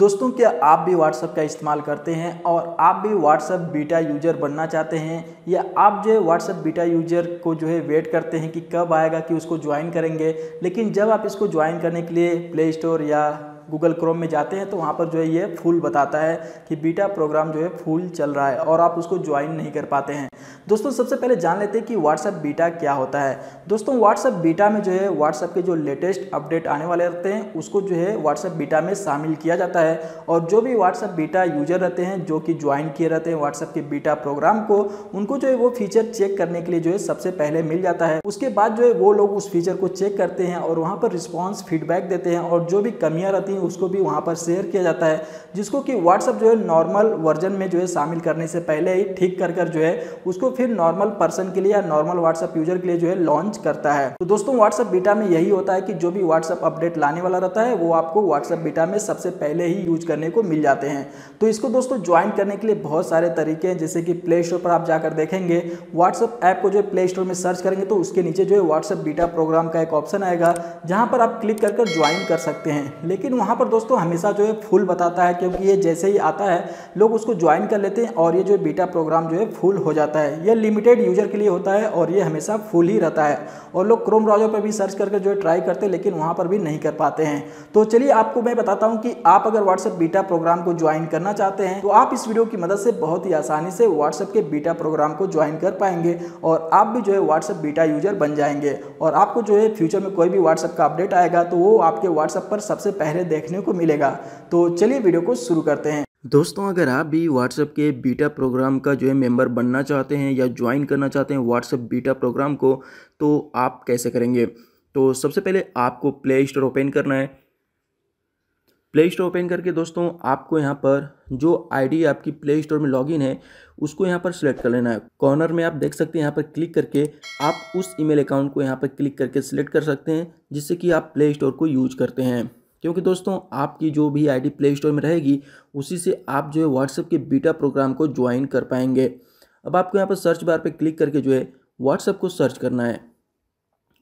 दोस्तों क्या आप भी व्हाट्सअप का इस्तेमाल करते हैं और आप भी व्हाट्सअप बीटा यूज़र बनना चाहते हैं या आप जो है व्हाट्सअप बीटा यूज़र को जो है वेट करते हैं कि कब आएगा कि उसको ज्वाइन करेंगे लेकिन जब आप इसको ज्वाइन करने के लिए प्ले स्टोर या गूगल क्रोम में जाते हैं तो वहाँ पर जो है ये फुल बताता है कि बीटा प्रोग्राम जो है फुल चल रहा है और आप उसको ज्वाइन नहीं कर पाते हैं दोस्तों सबसे पहले जान लेते हैं कि व्हाट्सअप बीटा क्या होता है दोस्तों व्हाट्सअप बीटा में जो है व्हाट्सएप के जो लेटेस्ट अपडेट आने वाले रहते हैं उसको जो है व्हाट्सअप बीटा में शामिल किया जाता है और जो भी व्हाट्सअप बीटा यूजर रहते हैं जो कि ज्वाइन किए रहते हैं व्हाट्सएप के बीटा प्रोग्राम को उनको जो है वो फीचर चेक करने के लिए जो है सबसे पहले मिल जाता है उसके बाद जो है वो लोग उस फीचर को चेक करते हैं और वहाँ पर रिस्पॉन्स फीडबैक देते हैं और जो भी कमियाँ रहती हैं है उसको भी वहाँ पर शेयर किया जाता है जिसको कि व्हाट्सअप जो है नॉर्मल वर्जन में जो है शामिल करने से पहले ही ठीक कर कर जो है उसको फिर नॉर्मल पर्सन के लिए या नॉर्मल व्हाट्सअप यूजर के लिए जो है लॉन्च करता है तो दोस्तों व्हाट्सअप बीटा में यही होता है कि जो भी व्हाट्सअप अपडेट लाने वाला रहता है वो आपको व्हाट्सअप बीटा में सबसे पहले ही यूज करने को मिल जाते हैं तो इसको दोस्तों ज्वाइन करने के लिए बहुत सारे तरीके हैं जैसे कि प्ले स्टोर पर आप जाकर देखेंगे व्हाट्सअप ऐप को जो है प्ले स्टोर में सर्च करेंगे तो उसके नीचे जो है व्हाट्सअप बीटा प्रोग्राम का एक ऑप्शन आएगा जहाँ पर आप क्लिक कर ज्वाइन कर सकते हैं लेकिन वहाँ पर दोस्तों हमेशा जो है फुल बताता है क्योंकि ये जैसे ही आता है लोग उसको ज्वाइन कर लेते हैं और ये जो बीटा प्रोग्राम जो है फुल हो जाता है ये लिमिटेड यूजर के लिए होता है और ये हमेशा फुल ही रहता है और लोग क्रोम ब्राउजर पर भी सर्च करके जो है ट्राई करते हैं लेकिन वहाँ पर भी नहीं कर पाते हैं तो चलिए आपको मैं बताता हूँ कि आप अगर व्हाट्सएप बीटा प्रोग्राम को ज्वाइन करना चाहते हैं तो आप इस वीडियो की मदद से बहुत ही आसानी से व्हाट्सएप के बीटा प्रोग्राम को ज्वाइन कर पाएंगे और आप भी जो है व्हाट्सएप बीटा यूजर बन जाएंगे और आपको जो है फ्यूचर में कोई भी व्हाट्सएप का अपडेट आएगा तो वो आपके व्हाट्सएप पर सबसे पहले देखने को मिलेगा तो चलिए वीडियो को शुरू करते हैं दोस्तों अगर आप भी व्हाट्सएप के बीटा प्रोग्राम का जो है मेंबर बनना चाहते हैं या ज्वाइन करना चाहते हैं व्हाट्सएप बीटा प्रोग्राम को तो आप कैसे करेंगे तो सबसे पहले आपको प्ले स्टोर ओपन करना है प्ले स्टोर ओपन करके दोस्तों आपको यहाँ पर जो आईडी आपकी प्ले स्टोर में लॉगिन है उसको यहाँ पर सिलेक्ट कर लेना है कॉर्नर में आप देख सकते हैं यहाँ पर क्लिक करके आप उस ईमेल अकाउंट को यहाँ पर क्लिक करके सिलेक्ट कर सकते हैं जिससे कि आप प्ले स्टोर को यूज करते हैं क्योंकि दोस्तों आपकी जो भी आईडी प्ले स्टोर में रहेगी उसी से आप जो है व्हाट्सएप के बीटा प्रोग्राम को ज्वाइन कर पाएंगे अब आपको यहाँ पर सर्च बार पर क्लिक करके जो है व्हाट्सएप को सर्च करना है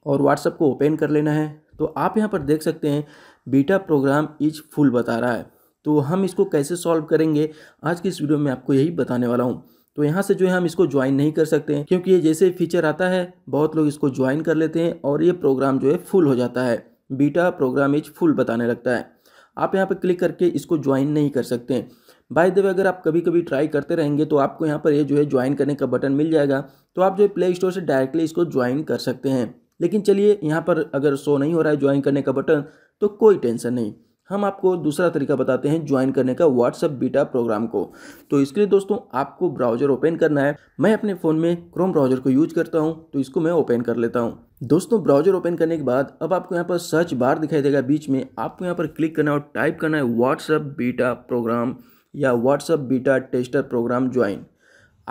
और व्हाट्सएप को ओपन कर लेना है तो आप यहाँ पर देख सकते हैं बीटा प्रोग्राम इज फुल बता रहा है तो हम इसको कैसे सॉल्व करेंगे आज की इस वीडियो में आपको यही बताने वाला हूँ तो यहाँ से जो है हम इसको ज्वाइन नहीं कर सकते हैं क्योंकि ये जैसे फीचर आता है बहुत लोग इसको ज्वाइन कर लेते हैं और ये प्रोग्राम जो है फुल हो जाता है बीटा प्रोग्राम इज फुल बताने लगता है आप यहाँ पर क्लिक करके इसको ज्वाइन नहीं कर सकते बाय द वे अगर आप कभी कभी ट्राई करते रहेंगे तो आपको यहाँ पर ये यह जो है ज्वाइन करने का बटन मिल जाएगा तो आप जो है प्ले स्टोर से डायरेक्टली इसको ज्वाइन कर सकते हैं लेकिन चलिए यहाँ पर अगर शो नहीं हो रहा है ज्वाइन करने का बटन तो कोई टेंशन नहीं हम आपको दूसरा तरीका बताते हैं ज्वाइन करने का व्हाट्सअप बीटा प्रोग्राम को तो इसके लिए दोस्तों आपको ब्राउजर ओपन करना है मैं अपने फ़ोन में क्रोम ब्राउजर को यूज करता हूँ तो इसको मैं ओपन कर लेता हूँ दोस्तों ब्राउजर ओपन करने के बाद अब आपको यहाँ पर सर्च बार दिखाई देगा बीच में आपको यहाँ पर क्लिक करना है और टाइप करना है व्हाट्सअप बीटा प्रोग्राम या WhatsApp beta tester program join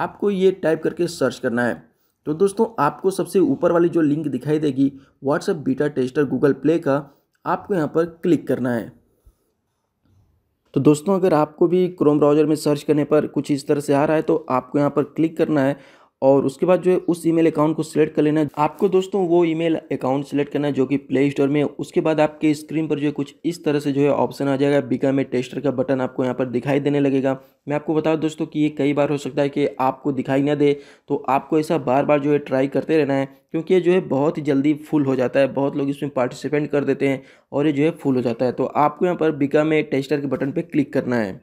आपको ये टाइप करके सर्च करना है तो दोस्तों आपको सबसे ऊपर वाली जो लिंक दिखाई देगी WhatsApp beta tester Google Play का आपको यहाँ पर क्लिक करना है तो दोस्तों अगर आपको भी क्रोम ब्राउज़र में सर्च करने पर कुछ इस तरह से आ रहा है तो आपको यहाँ पर क्लिक करना है और उसके बाद जो है उस ईमेल अकाउंट को सिलेक्ट कर लेना आपको दोस्तों वो ईमेल अकाउंट सेलेक्ट करना है जो कि प्ले स्टोर में उसके बाद आपके स्क्रीन पर जो है कुछ इस तरह से जो है ऑप्शन आ जाएगा बिका में टेस्टर का बटन आपको यहाँ पर दिखाई देने लगेगा मैं आपको बता दूँ दोस्तों कि ये कई बार हो सकता है कि आपको दिखाई ना दे तो आपको ऐसा बार बार जो है ट्राई करते रहना है क्योंकि ये जो है बहुत ही जल्दी फुल हो जाता है बहुत लोग इसमें पार्टिसिपेंट कर देते हैं और ये जो है फुल हो जाता है तो आपको यहाँ पर बिका में टेस्टर के बटन पर क्लिक करना है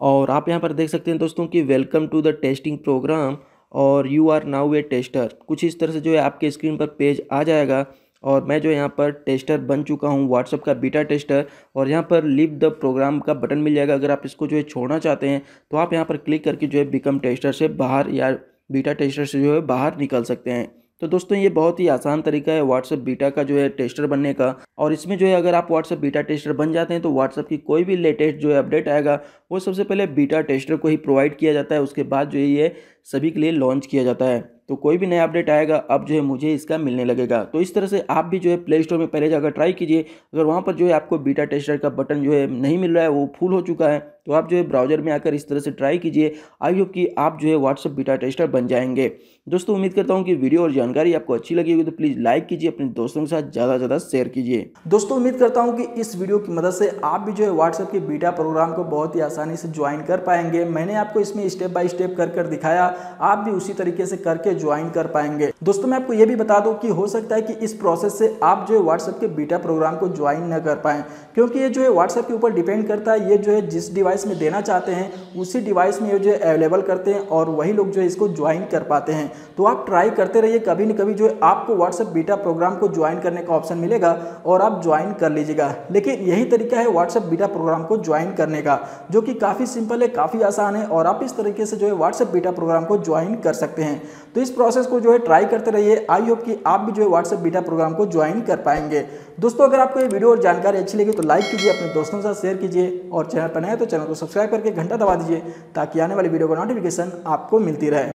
और आप यहाँ पर देख सकते हैं दोस्तों कि welcome to the testing program और you are now a tester कुछ इस तरह से जो है आपके स्क्रीन पर पेज आ जाएगा और मैं जो यहाँ पर टेस्टर बन चुका हूँ व्हाट्सअप का बीटा टेस्टर और यहाँ पर लिव द प्रोग्राम का बटन मिल जाएगा अगर आप इसको जो है छोड़ना चाहते हैं तो आप यहाँ पर क्लिक करके जो है बिकम टेस्टर से बाहर या बीटा टेस्टर से जो है बाहर निकल सकते हैं तो दोस्तों ये बहुत ही आसान तरीका है व्हाट्सअप बीटा का जो है टेस्टर बनने का और इसमें जो है अगर आप व्हाट्सअप बीटा टेस्टर बन जाते हैं तो व्हाट्सअप की कोई भी लेटेस्ट जो है अपडेट आएगा वो सबसे पहले बीटा टेस्टर को ही प्रोवाइड किया जाता है उसके बाद जो है ये सभी के लिए लॉन्च किया जाता है तो कोई भी नया अपडेट आएगा अब जो है मुझे इसका मिलने लगेगा तो इस तरह से आप भी जो है प्ले स्टोर में पहले जाकर ट्राई कीजिए अगर वहाँ पर जो है आपको बीटा टेस्टर का बटन जो है नहीं मिल रहा है वो फुल हो चुका है तो आप जो है ब्राउजर में आकर इस तरह से ट्राई कीजिए आई होप कि आप जो है व्हाट्सअप बीटा टेस्टर बन जाएंगे दोस्तों उम्मीद करता हूँ कि वीडियो और जानकारी आपको अच्छी लगी होगी तो प्लीज़ लाइक कीजिए अपने दोस्तों के साथ ज़्यादा से ज़्यादा शेयर कीजिए दोस्तों उम्मीद करता हूँ कि इस वीडियो की मदद से आप भी जो है व्हाट्सएप के बीटा प्रोग्राम को बहुत ही आसानी से ज्वाइन कर पाएंगे मैंने आपको इसमें स्टेप बाय स्टेप कर कर दिखाया आप भी उसी तरीके से करके ज्वाइन कर पाएंगे दोस्तों मैं आपको ये भी बता दूं कि हो सकता है कि इस प्रोसेस से आप जो है व्हाट्सएप के बीटा प्रोग्राम को ज्वाइन न कर पाएँ क्योंकि ये जो है व्हाट्सएप के ऊपर डिपेंड करता है ये जो है जिस डिवाइस में देना चाहते हैं उसी डिवाइस में ये जो है अवेलेबल करते हैं और वही लोग जो है इसको ज्वाइन कर पाते हैं तो आप ट्राई करते रहिए कभी न कभी जो है आपको व्हाट्सएप बीटा प्रोग्राम को ज्वाइन करने का ऑप्शन मिलेगा और आप ज्वाइन कर लीजिएगा लेकिन यही तरीका है व्हाट्सएप बीटा प्रोग्राम को ज्वाइन करने का जो कि काफ़ी सिंपल है काफ़ी आसान है और आप इस तरीके से जो है व्हाट्सएप बीटा प्रोग्राम को ज्वाइन कर सकते हैं तो इस प्रोसेस को जो है ट्राई करते रहिए आई होप कि आप भी जो है व्हाट्सएप बीटा प्रोग्राम को ज्वाइन कर पाएंगे दोस्तों अगर आपको ये वीडियो और जानकारी अच्छी लगी तो लाइक कीजिए अपने दोस्तों के साथ शेयर कीजिए और चैनल पर नए तो चैनल को सब्सक्राइब करके घंटा दबा दीजिए ताकि आने वाली वीडियो का नोटिफिकेशन आपको मिलती रहे